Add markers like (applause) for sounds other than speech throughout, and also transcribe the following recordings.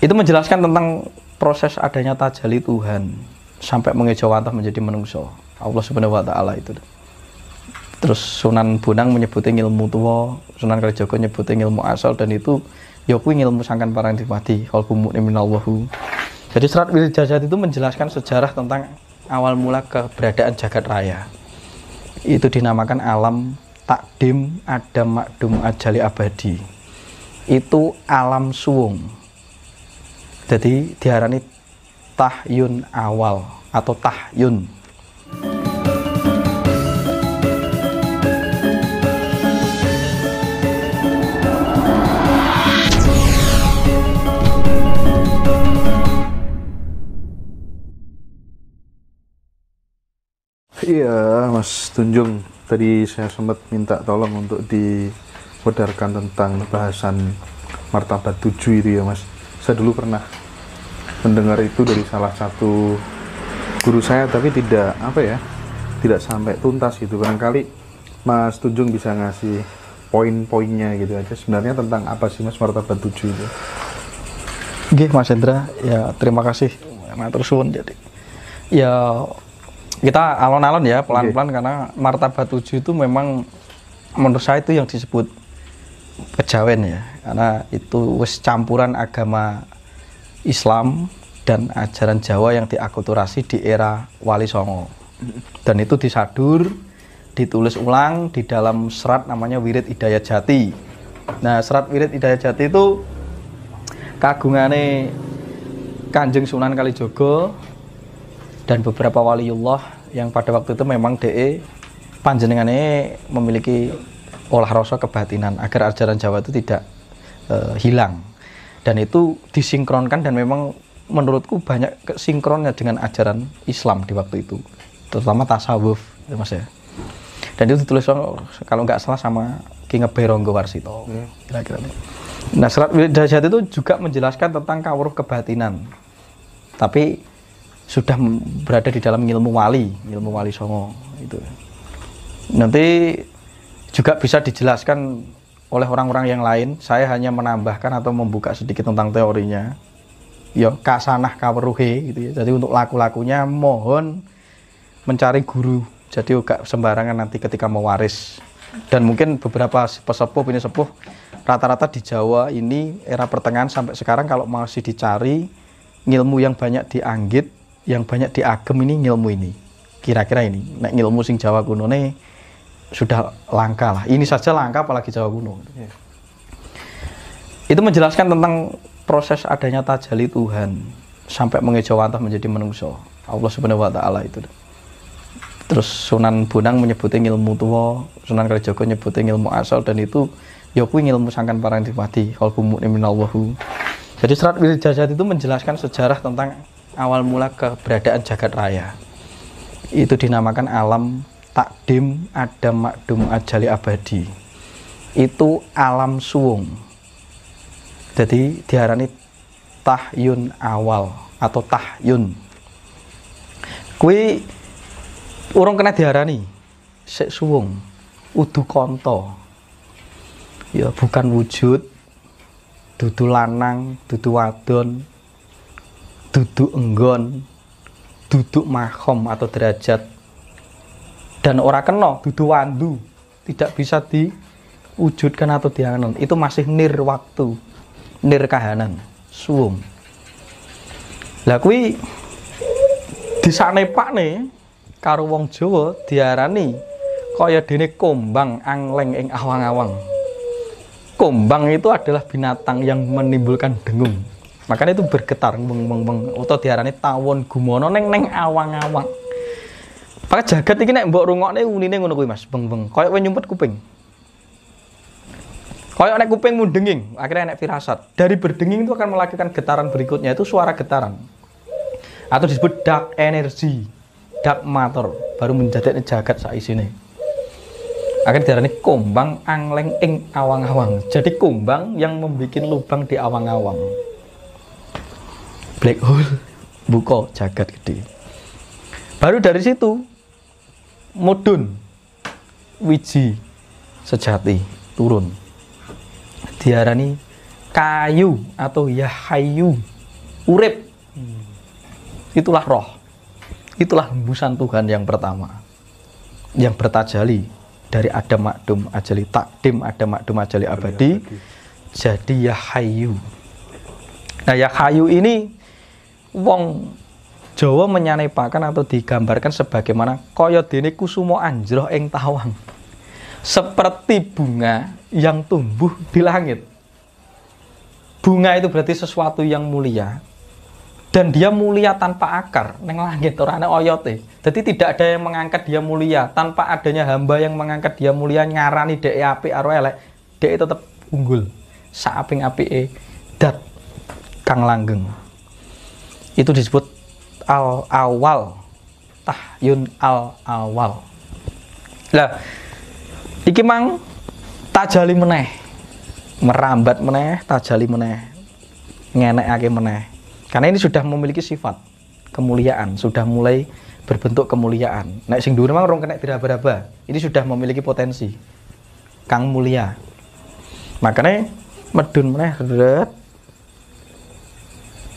itu menjelaskan tentang proses adanya tajali Tuhan sampai mengejawantah menjadi menungso Allah subhanahu wa ta'ala itu terus Sunan Bunang menyebutin ilmu tua Sunan Kalijogo nyebutin ilmu asal dan itu ya ilmu sangkan parang dimati kalbu mu'minin Allahu jadi serat jati itu menjelaskan sejarah tentang awal mula keberadaan jagat raya itu dinamakan alam takdim adam makdum ajali abadi itu alam suwung jadi diharani tahyun awal atau tahyun Iya, Mas Tunjung. Tadi saya sempat minta tolong untuk dipodarkan tentang bahasan martabat tujuh itu ya, Mas saya dulu pernah mendengar itu dari salah satu guru saya tapi tidak apa ya tidak sampai tuntas gitu barangkali Mas Tunjung bisa ngasih poin-poinnya gitu aja sebenarnya tentang apa sih Mas Martabat 7 itu Oke Mas Hendra ya terima kasih Matur nah, suwun jadi ya kita alon-alon ya pelan-pelan okay. karena Martabat 7 itu memang menurut saya itu yang disebut kejawen ya karena itu wis campuran agama Islam dan ajaran Jawa yang diakulturasi di era Wali Songo dan itu disadur ditulis ulang di dalam serat namanya Wirid Idaya Jati nah serat Wirid Idaya Jati itu kagungane Kanjeng Sunan Kalijogo dan beberapa waliullah yang pada waktu itu memang DE panjenengane memiliki olah rasa kebatinan agar ajaran Jawa itu tidak e, hilang dan itu disinkronkan dan memang menurutku banyak sinkronnya dengan ajaran Islam di waktu itu terutama tasawuf ya mas ya dan itu ditulis kalau nggak salah sama Ki Ngeberonggo Warsito iya. kira-kira nah serat Dajat itu juga menjelaskan tentang kawruh kebatinan tapi sudah berada di dalam ilmu wali ilmu wali songo itu nanti juga bisa dijelaskan oleh orang-orang yang lain. Saya hanya menambahkan atau membuka sedikit tentang teorinya. Yo, ya, kasanah kaweruhe gitu ya. Jadi untuk laku-lakunya mohon mencari guru. Jadi agak sembarangan nanti ketika mewaris. Dan mungkin beberapa pesepuh ini sepuh rata-rata di Jawa ini era pertengahan sampai sekarang kalau masih dicari ilmu yang banyak dianggit, yang banyak diagem ini ilmu ini. Kira-kira ini. Nek ilmu sing Jawa kuno nih sudah langka lah. Ini saja langka apalagi Jawa kuno. Yeah. Itu menjelaskan tentang proses adanya tajali Tuhan sampai mengejawantah menjadi menungso. Allah Subhanahu wa taala itu. Terus Sunan Bonang menyebutin ilmu tua, Sunan Kalijaga nyebutin ilmu asal dan itu ya kuwi ilmu sangkan parang dipati kalbu mukmin Allahu. Jadi serat Wirjajat itu menjelaskan sejarah tentang awal mula keberadaan jagat raya. Itu dinamakan alam takdim ada makdum ajali abadi itu alam suwung jadi diharani tahyun awal atau tahyun kui urung kena diharani sik suwung udu konto ya bukan wujud dudu lanang dudu wadon dudu enggon duduk mahom atau derajat dan ora kena dudu wandu tidak bisa diwujudkan atau dianan itu masih nir waktu nir kahanan suwum lah kuwi disanepakne karo wong Jawa diarani kaya dene kombang angleng ing awang-awang kumbang itu adalah binatang yang menimbulkan dengung makanya itu bergetar beng beng beng atau diarani tawon gumono neng neng awang-awang Pakai jagat nih, nek mbok rungokne unine ngono kuwi Mas, beng-beng. Kayak kowe nyumpet kuping. Kayak nek kuping mendenging. akhirnya nek firasat. Dari berdenging itu akan melakukan getaran berikutnya itu suara getaran. Atau disebut dark energy, dark matter, baru menjadi jagat saat sini. Akhirnya nih kumbang angleng ing awang-awang. Jadi kumbang yang membuat lubang di awang-awang. Black hole buka jagat gede. Baru dari situ mudun wiji sejati turun diarani kayu atau yahayu urip itulah roh itulah hembusan Tuhan yang pertama yang bertajali dari ada makdum ajali takdim ada makdum ajali abadi jadi yahayu nah yahayu ini wong Jawa menyanepakan atau digambarkan sebagaimana kaya dene kusumo anjroh ing tawang. Seperti bunga yang tumbuh di langit. Bunga itu berarti sesuatu yang mulia dan dia mulia tanpa akar neng langit ora ana oyote. Jadi tidak ada yang mengangkat dia mulia tanpa adanya hamba yang mengangkat dia mulia ngarani dek e apik karo elek, dek e tetap unggul. Saaping apike dat kang langgeng. Itu disebut al awal tahyun al awal lah iki mang tajali meneh merambat meneh tajali meneh ake meneh karena ini sudah memiliki sifat kemuliaan sudah mulai berbentuk kemuliaan nek sing dhuwur mang rong kenek diraba-raba ini sudah memiliki potensi kang mulia makanya medun meneh red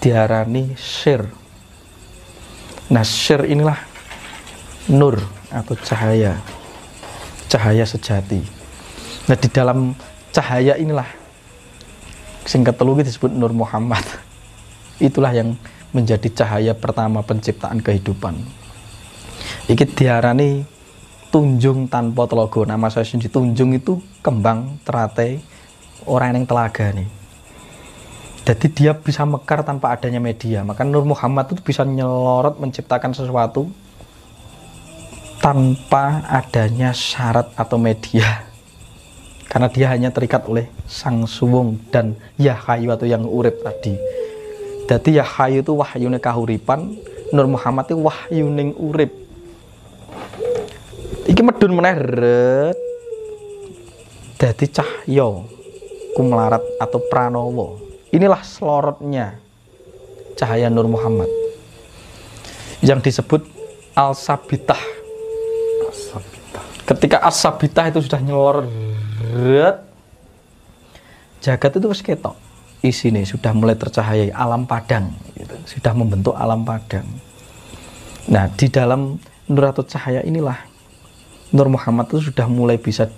diarani sir Nah, inilah nur atau cahaya. Cahaya sejati. Nah, di dalam cahaya inilah singkat telu disebut Nur Muhammad. (laughs) Itulah yang menjadi cahaya pertama penciptaan kehidupan. Iki diarani tunjung tanpa telogo. Nama saya sendiri tunjung itu kembang terate orang yang telaga nih jadi dia bisa mekar tanpa adanya media maka Nur Muhammad itu bisa nyelorot menciptakan sesuatu tanpa adanya syarat atau media (laughs) karena dia hanya terikat oleh Sang Suwung dan Yahayu atau yang urip tadi jadi Yahayu itu wahyune kahuripan Nur Muhammad itu wahyuning urip iki medun meneret jadi cahyo kumlarat atau pranowo Inilah selorotnya cahaya Nur Muhammad yang disebut Al-Sabitah. Ketika Al-Sabitah itu sudah nyelorot, jagat itu terus ketok. Isinya sudah mulai tercahaya alam padang, gitu. sudah membentuk alam padang. Nah, di dalam nur atau cahaya inilah Nur Muhammad itu sudah mulai bisa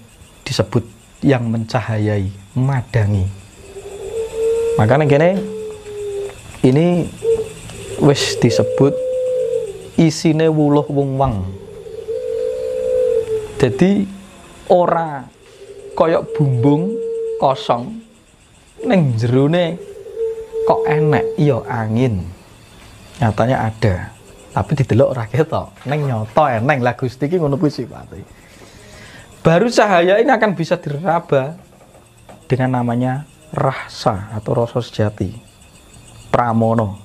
disebut yang mencahayai, madangi makanya kene ini wis disebut isine wuluh wong wang jadi ora koyok bumbung kosong neng jerune kok enek iya angin nyatanya ada tapi telok rakyat ketok neng nyoto eneng lah Gusti ki ngono puisi sifate baru cahaya ini akan bisa diraba dengan namanya rasa atau rasa sejati pramono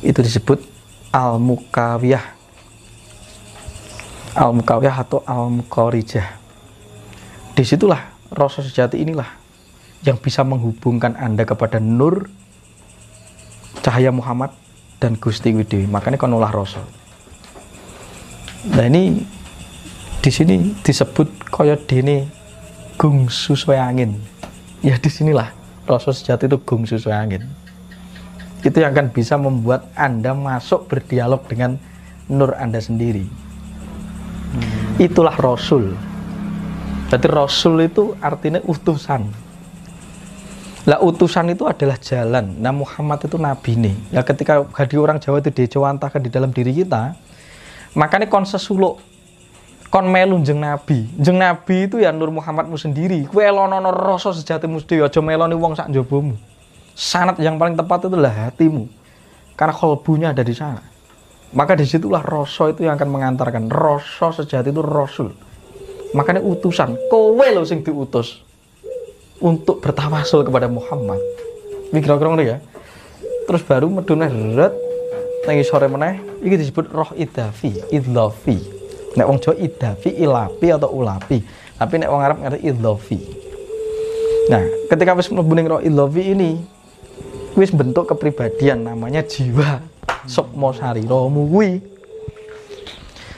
itu disebut al mukawiyah al mukawiyah atau al Mukawrijah. disitulah rasa sejati inilah yang bisa menghubungkan anda kepada nur cahaya Muhammad dan Gusti Widhi. makanya kan olah rasa nah ini di sini disebut koyo dini gungsu angin ya disinilah Rasul sejati itu gung susu angin itu yang akan bisa membuat anda masuk berdialog dengan nur anda sendiri hmm. itulah rasul berarti rasul itu artinya utusan lah utusan itu adalah jalan nah Muhammad itu nabi nih lah ketika hadir orang Jawa itu dejawantahkan di dalam diri kita makanya konsesuluk kon melu jeng nabi jeng nabi itu ya Nur Muhammadmu sendiri kue elonono rosso sejati musti ojo meloni wong sak jobomu sanat yang paling tepat itu adalah hatimu karena kolbunya ada di sana maka disitulah rosso itu yang akan mengantarkan rosso sejati itu rasul makanya utusan kowe lo sing diutus untuk bertawasul kepada Muhammad mikro-mikro ya terus baru medunah red. tangi sore meneh ini disebut roh idafi idlofi Nek wong Jawa idafi, ilapi atau ulapi. Tapi nek wong Arab ngerti idhofi. Nah, ketika wis mlebu ning roh ini wis bentuk kepribadian namanya jiwa. Sukmo sariramu kuwi.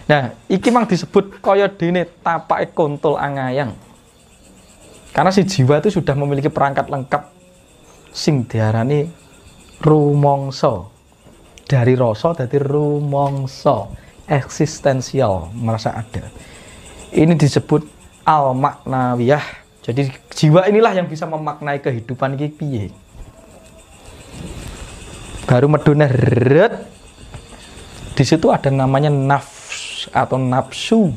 Nah, iki mang disebut kaya dene tapake kontol angayang. Karena si jiwa itu sudah memiliki perangkat lengkap sing diarani rumongso. Dari rasa dadi rumongso eksistensial, merasa ada. Ini disebut al maknawiyah. Jadi jiwa inilah yang bisa memaknai kehidupan kipi Baru medune red. Di situ ada namanya nafs atau nafsu.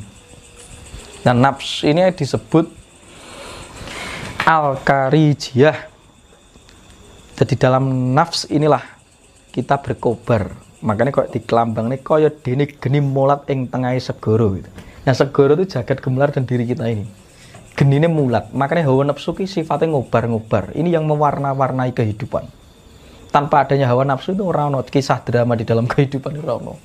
Nah, nafs ini disebut al-karijiyah. Jadi dalam nafs inilah kita berkobar, makanya kok di Kelambang nih koyo dini geni mulat ing tengah segoro gitu nah segoro itu jagat gemelar dan diri kita ini ini mulat makanya hawa nafsu ki sifatnya ngobar-ngobar ini yang mewarna-warnai kehidupan tanpa adanya hawa nafsu itu orang kisah drama di dalam (laughs) kehidupan orang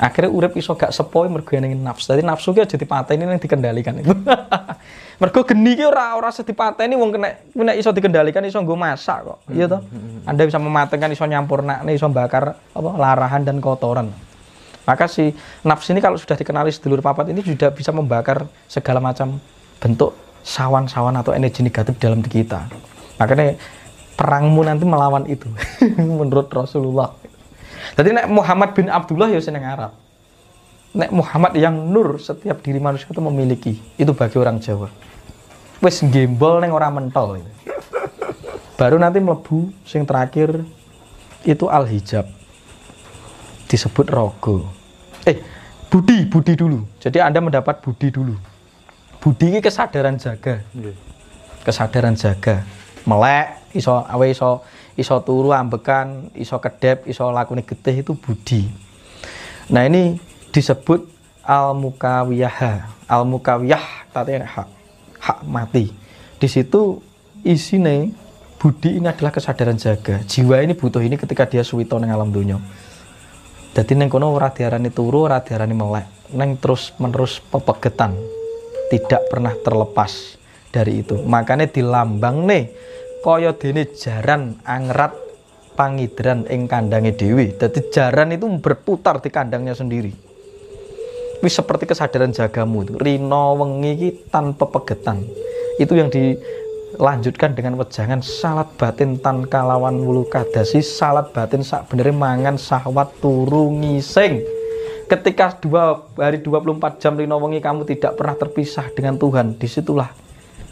akhirnya urip iso gak sepoi mergo yang nafsu jadi nafsu jadi aja ini yang dikendalikan itu (laughs) mergo geni ki ora ora sedih ini wong kena kena iso dikendalikan iso gue masak kok hmm, iya toh hmm, hmm, Anda bisa isu iso nih, iso bakar apa larahan dan kotoran maka si nafsu ini kalau sudah dikenali sedulur papat ini sudah bisa membakar segala macam bentuk sawan-sawan atau energi negatif dalam diri kita makanya perangmu nanti melawan itu (laughs) menurut Rasulullah jadi nek Muhammad bin Abdullah ya seneng Arab. Nek Muhammad yang nur setiap diri manusia itu memiliki. Itu bagi orang Jawa. wes gembol neng orang mentol. Ya. Baru nanti melebu sing terakhir itu al hijab disebut rogo. Eh, budi, budi dulu. Jadi Anda mendapat budi dulu. Budi ini kesadaran jaga. Kesadaran jaga. Melek iso awe iso iso turu ambekan iso kedep iso lakune getih itu budi nah ini disebut al mukawiyah al mukawiyah tadi hak hak mati di situ isine budi ini adalah kesadaran jaga jiwa ini butuh ini ketika dia suwito neng alam dunia jadi neng kono ora diarani turu ora diarani melek neng terus menerus pepegetan tidak pernah terlepas dari itu makanya di lambang nih kaya dene jaran angrat pangidran ing kandangnya Dewi. jadi jaran itu berputar di kandangnya sendiri. Wis seperti kesadaran jagamu Rino wengi tanpa pegetan. Itu yang dilanjutkan dengan wejangan salat batin tan kalawan wulu kadasi salat batin sak beneri mangan sahwat turu ngising ketika dua hari 24 jam rino wengi kamu tidak pernah terpisah dengan Tuhan disitulah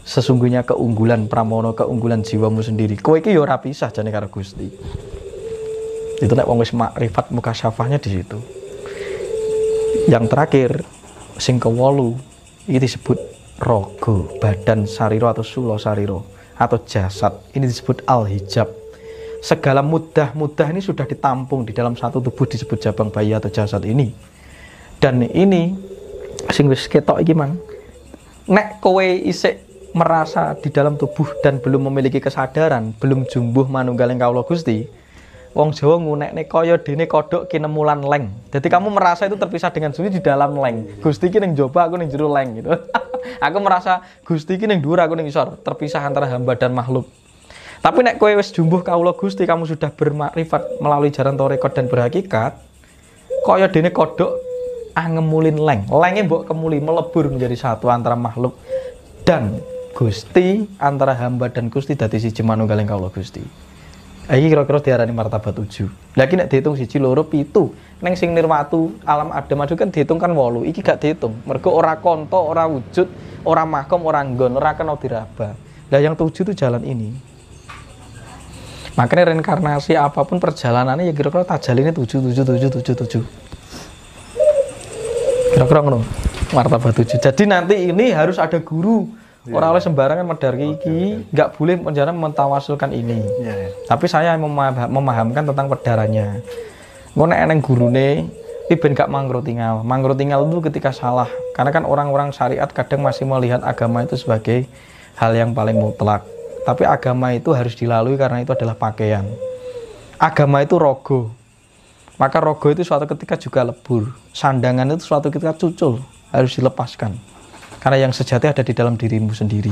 sesungguhnya keunggulan pramono keunggulan jiwamu sendiri kowe iki yo ya ora pisah jane karo Gusti itu nek wong wis makrifat syafahnya di situ yang terakhir sing wolu ini disebut rogo badan sariro atau sulo sariro atau jasad ini disebut al hijab segala mudah-mudah ini sudah ditampung di dalam satu tubuh disebut jabang bayi atau jasad ini dan ini sing wis ketok iki mang nek kowe isik merasa di dalam tubuh dan belum memiliki kesadaran, belum jumbuh manunggaling kawula Gusti, wong Jawa nih koyo dene kodok kinemulan leng. Jadi kamu merasa itu terpisah dengan sunyi di dalam leng. Gusti kini yang coba aku yang juru leng gitu. (laughs) aku merasa Gusti kini yang dura aku yang isor, terpisah antara hamba dan makhluk. Tapi nek kowe wis jumbuh kawula Gusti, kamu sudah bermakrifat melalui jalan torekot dan berhakikat, dini kodok ah angemulin leng. Lengnya buat kemuli melebur menjadi satu antara makhluk dan Gusti antara hamba dan Gusti dadi siji manunggaling kalau Gusti. Iki kira-kira diarani martabat uju. Lah iki nek si siji itu pitu, neng sing nirwatu alam adem adu kan diitung kan wolu. Iki gak diitung. Mergo ora konto, ora wujud, ora mahkom, ora nggon, ora kena diraba. Lah yang tujuh itu jalan ini. Makanya reinkarnasi apapun perjalanannya ya kira-kira tajal ini tujuh, tujuh, tujuh, tujuh, tujuh. Kira-kira ngono. Martabat tujuh. Jadi nanti ini harus ada guru yeah. orang oleh sembarangan medar okay, iki nggak okay. boleh penjara mentawasulkan ini yeah, yeah. tapi saya memah memahamkan tentang pedarannya ngono eneng guru ini ben gak mangro tinggal mangro tinggal itu ketika salah karena kan orang-orang syariat kadang masih melihat agama itu sebagai hal yang paling mutlak tapi agama itu harus dilalui karena itu adalah pakaian agama itu rogo maka rogo itu suatu ketika juga lebur sandangan itu suatu ketika cucul harus dilepaskan karena yang sejati ada di dalam dirimu sendiri.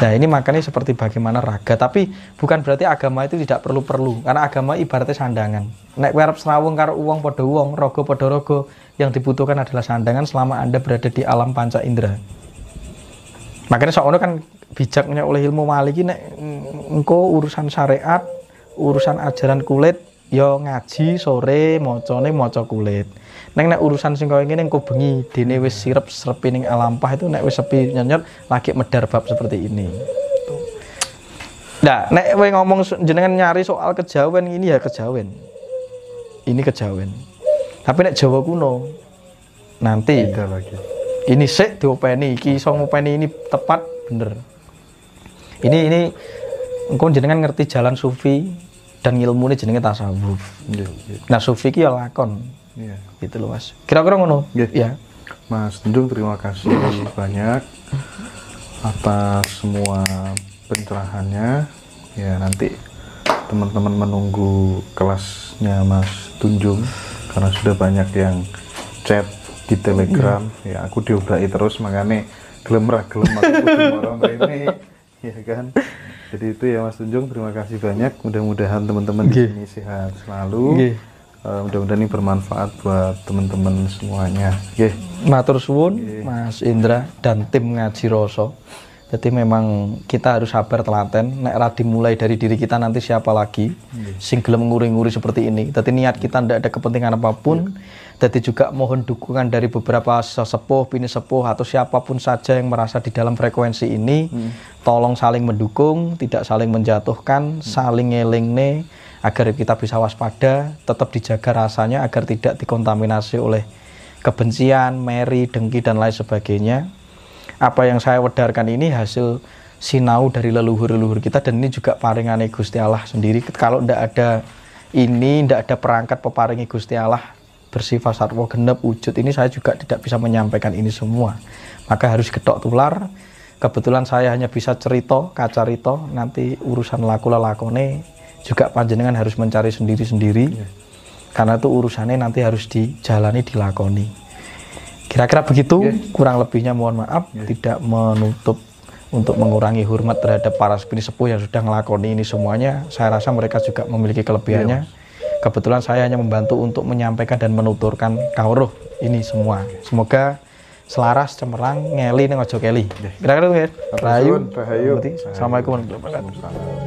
Nah ini makanya seperti bagaimana raga Tapi bukan berarti agama itu tidak perlu-perlu Karena agama ibaratnya sandangan Nek werep serawung karo uang podo uang Rogo podo rogo Yang dibutuhkan adalah sandangan selama anda berada di alam panca indera Makanya soalnya kan bijaknya oleh ilmu maliki Nek engko urusan syariat Urusan ajaran kulit yo ya ngaji sore mocone moco kulit neng nek urusan sing ini ngene engko bengi dene wis sirep serepi ning alampah itu nek wis sepi nyenyot lagi medar bab seperti ini Nah, nek we ngomong jenengan nyari soal kejawen ini ya kejawen. Ini kejawen. Tapi nek Jawa kuno nanti Beda lagi. Ini sik diopeni iki iso ngopeni ini tepat bener. Ini ini engko jenengan ngerti jalan sufi, dan ilmu ini jenenge tasawuf. Iya, iya. Nah sufi ki ya lakon. Yeah. Gitu loh mas. Kira-kira ngono. Yeah. Ya. Iya. Mas Tunjung terima kasih banyak atas semua pencerahannya. Ya nanti teman-teman menunggu kelasnya Mas Tunjung karena sudah banyak yang chat di Telegram. Yeah. Ya aku diobrolin terus makanya gelem ra gelem aku orang ini. Ya kan? jadi itu ya Mas Tunjung terima kasih banyak mudah-mudahan teman-teman di sini sehat selalu uh, mudah-mudahan ini bermanfaat buat teman-teman semuanya Gih. matur suwun Mas Indra dan tim ngaji Roso jadi memang kita harus sabar telaten. Nek ra dimulai dari diri kita nanti siapa lagi yeah. sing gelem nguri-nguri seperti ini. Tapi niat kita tidak ada kepentingan apapun. Yeah. juga mohon dukungan dari beberapa sesepuh, pini sepuh atau siapapun saja yang merasa di dalam frekuensi ini. Yeah. Tolong saling mendukung, tidak saling menjatuhkan, iya. saling nih agar kita bisa waspada, tetap dijaga rasanya agar tidak dikontaminasi oleh kebencian, meri, dengki dan lain sebagainya apa yang saya wedarkan ini hasil sinau dari leluhur-leluhur kita dan ini juga paringane Gusti Allah sendiri kalau tidak ada ini tidak ada perangkat peparingi Gusti Allah bersifat sarwo genep wujud ini saya juga tidak bisa menyampaikan ini semua maka harus getok tular kebetulan saya hanya bisa cerita kacarito nanti urusan laku lakone juga panjenengan harus mencari sendiri-sendiri iya. karena itu urusannya nanti harus dijalani dilakoni Kira-kira begitu, yes. kurang lebihnya mohon maaf, yes. tidak menutup untuk mengurangi hormat terhadap para spini sepuh yang sudah ngelakoni ini semuanya. Saya rasa mereka juga memiliki kelebihannya. Yes. Iya. Kebetulan saya hanya membantu untuk menyampaikan dan menuturkan kawruh ini semua. Semoga selaras cemerlang ngeli ning ojo keli. Kira-kira ya. rahayu Assalamualaikum warahmatullahi wabarakatuh.